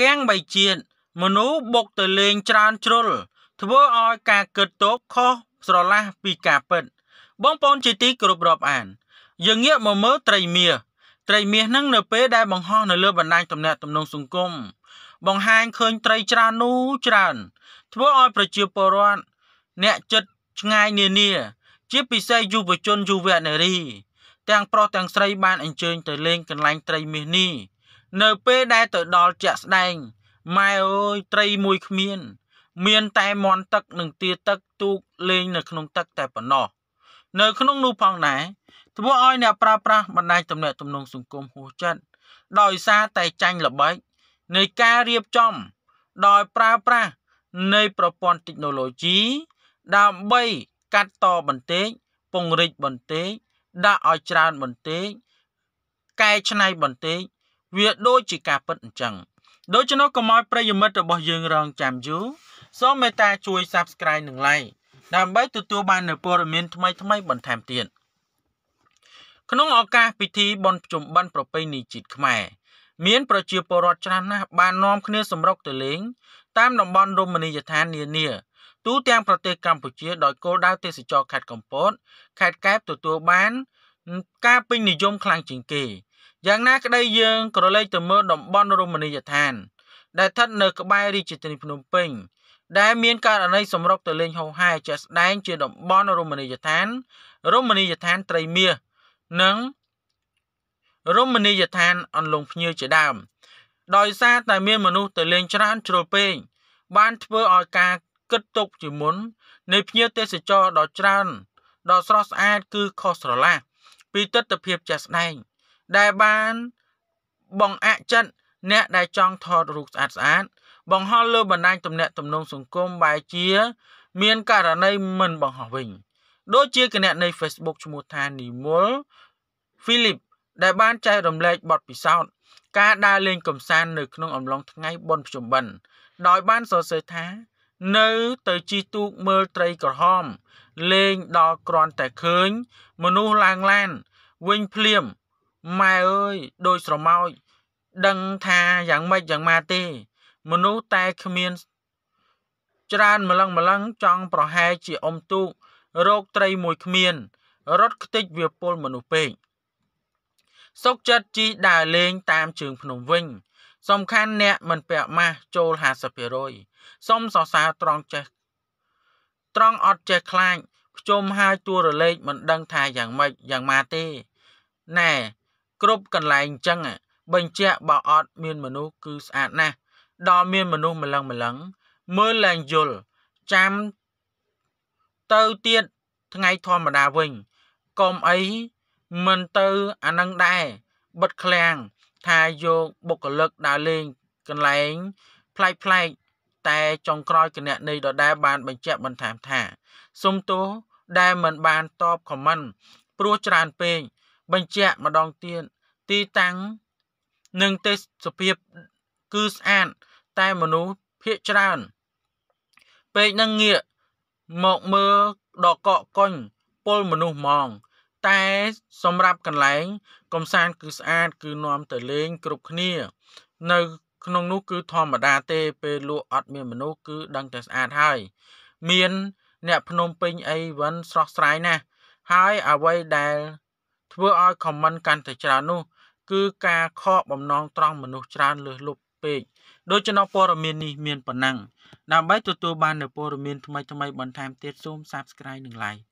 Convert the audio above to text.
គាំងបីជាតិមនុស្សបុកទៅលេងច្រើនជ្រុលធ្វើឲ្យការគិតតោកខុសស្រឡះពីការពិតបងប្អូនជាទីគោរពរាប់អានយើងងាកមកមើលត្រីមាសត្រីមាសហ្នឹងនៅពេលដែលបង្ហោះនៅលើបណ្ដាញទំនាក់ទំនងសង្គមបង្ហាញឃើញត្រីច្រើននោះច្រើនធ្វើឲ្យប្រជាពលរដ្ឋអ្នកចិត្តឆ្ងាយនានាជាពិសេសយុវជនយុវនារីទាំងប្រុសទាំងស្រីបានអញ្ជើញទៅលេងកន្លែងត្រីមាសនេះនៅពេលដែលទៅដល់ជាក់ស្ដែងម៉ែអើយត្រីមួយគ្មាន មានតែមន់ទឹកនិងទាទឹកទូកលេងនៅក្នុងទឹកតែប៉ុណ្ណោះនៅក្នុងនោះផងដែរធ្វើឲ្យអ្នកប្រើប្រាស់បណ្ដាញទំនាក់ទំនងសង្គមហួសចិត្តដោយសារតែចាញ់ល្បិចនៃការរៀបចំ ដោយប្រើប្រាស់នៃប្រព័ន្ធ technology ដើម្បីកាត់តបន្តិចពង្រីកបន្តិចដាក់ឲ្យច្រើនបន្តិចកែច្នៃបន្តិចវាដូចជាការពិតអញ្ចឹងដូច្នោះកុំឲ្យប្រិយមិត្តរបស់យើងរងចាំយូរសូមមេត្តាជួយ Subscribe និង Like ដើម្បីទទួលបាននូវព័ត៌មាន ថ្មីៗបន្ថែមទៀតក្នុងឱកាសពិធីបុណ្យភ្ជុំបិណ្ឌប្រពៃណីជាតិខ្មែរមានប្រជាពលរដ្ឋច្រើនណាស់បាននាំគ្នាសម្រុកទៅលេងតាមតំបន់រមណីយដ្ឋាននានា ទូទាំងប្រទេសកម្ពុជាដោយគោលដៅទេសចរខេត្តកំពតខេត្តកែបទទួលបានការពេញនិយមខ្លាំងជាងគេយ៉ាងណាក្តីយើងក៏រលែកទៅមើលតំបន់រមណីយដ្ឋានដែលស្ថិតនៅក្បែររាជធានីភ្នំពេញ ដែលមានករណីសម្រុកទៅលេងហោហែជាក់ស្ដែង ជាតំបន់រមណីយដ្ឋានរមណីយដ្ឋានត្រីមាសនិងរមណីយដ្ឋានអន្លង់ភ្នៀវជាដើម ដោយសារ តែមានមនុស្សទៅលេងច្រើនជ្រុលពេកបានធ្វើឲ្យការគិតទុកជាមុននៃភ្ញៀវទេសចរដ៏ច្រើនដ៏ស្រស់ស្អាតគឺខុសស្រឡះពីទស្សនវិជ្ជាជាក់ស្ដែង។ដែលបានបង្អាក់ចិត្តអ្នកដែលចង់ថតរូបស្អាតស្អាតបង្ហោះលើបណ្ដាញទំនាក់ទំនងសង្គមបែជា មានករណីមិនបង្ហោះវិញដូចជាគណនី Facebook ឈ្មោះថានីមល Philip ដែលបាន ចែករំលែកបទពិសោធន៍ការដើរលេងកំសាន្តនៅក្នុងអំឡុងថ្ងៃបុណ្យភ្ជុំបិណ្ឌដោយបានសរសេរថានៅទៅជិះទូកមើលត្រីក្រហម លេងដល់គ្រាន់តែឃើញ មនុស្សឡើងឡានវិញភ្លាមម៉ែអើយដូចស្រមោចដឹងថាយ៉ាងម៉េចយ៉ាងម៉ាទេ មនុស្សតែគ្មាន ច្រើនម្លឹងម្លឹងចង់ប្រហែលជាអ៊ំទូករោគត្រីមួយគ្មាន រត់ខ្ទេចវាពុលមនុស្សពេកសុកចិត្តជីដើរលេងតាមជើងភ្នំវិញ សំខាន់អ្នកមិនពាក់ម៉ាស់ចូល50%សុំសរសើរត្រង់ចេះត្រង់អត់ចេះខ្លាចខ្ជុំហើយទួរលេខមិនដឹងថាយ៉ាងម៉េចយ៉ាងម៉ាទេណែគ្រប់កន្លែងចឹងបញ្ជាក់បើអត់មានមនុស្សគឺស្អាតណាស់ដល់មានមនុស្សម្លឹងម្លឹងមើលឡើងយល់ចាំទៅទៀតថ្ងៃធម្មតាវិញកុំអីមិនទៅអានឹងដែរបិទឃ្លាំងថាយកបុគ្គលិកដើរលេងកន្លែងផ្លែកផ្លែក តែចុងក្រោយគណនីដដែលបានបញ្ជាក់បន្ថែមថា សុំទោសដែលមិនបានតបខមមិន ព្រោះច្រើនពេកបញ្ជាក់ម្ដងទៀតទីតាំងនិងទេសភាពគឺស្អាតតែមនុស្សភាគច្រើន ពេកនឹងងាកមកមើលដកកកកុញពលមនុស្សហ្មង តែសម្រាប់កន្លែងកំសាន្តគឺស្អាតគឺនាំទៅលេងគ្រប់គ្នា នៅ ក្នុងនោះគឺធម្មតា ទេពេលលក់អត់មានមនុស្សគឺដឹងតែស្អាតហើយមានអ្នកភ្នំពេញអីវិញស្រស់ស្រាយណាស់ហើយអ្វីដែលធ្វើឲ្យខមមិនកាន់តែច្រើននោះគឺការខកបំណងត្រង់មនុស្សច្រើនលើសលប់ពេកដូច្នោះព័ត៌មាននេះមានប៉ុណ្ណឹងដើម្បីទទួលបាននូវព័ត៌មានថ្មីៗបន្ថែមទៀតសូម Subscribe និង Like